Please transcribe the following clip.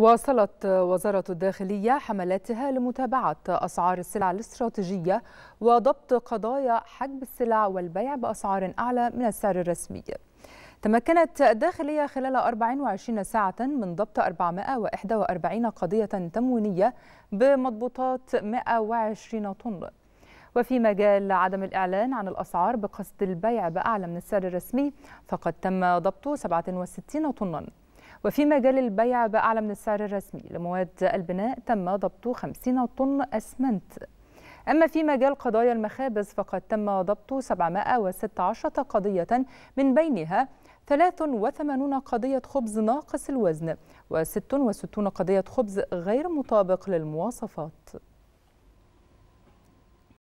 واصلت وزارة الداخلية حملاتها لمتابعة أسعار السلع الاستراتيجية وضبط قضايا حجب السلع والبيع بأسعار أعلى من السعر الرسمي تمكنت الداخلية خلال 24 ساعة من ضبط 441 قضية تموينية بمضبوطات 120 طن وفي مجال عدم الإعلان عن الأسعار بقصد البيع بأعلى من السعر الرسمي فقد تم ضبط 67 طناً وفي مجال البيع بأعلى من السعر الرسمي لمواد البناء تم ضبط 50 طن أسمنت أما في مجال قضايا المخابز فقد تم ضبط 716 قضية من بينها 83 قضية خبز ناقص الوزن و66 قضية خبز غير مطابق للمواصفات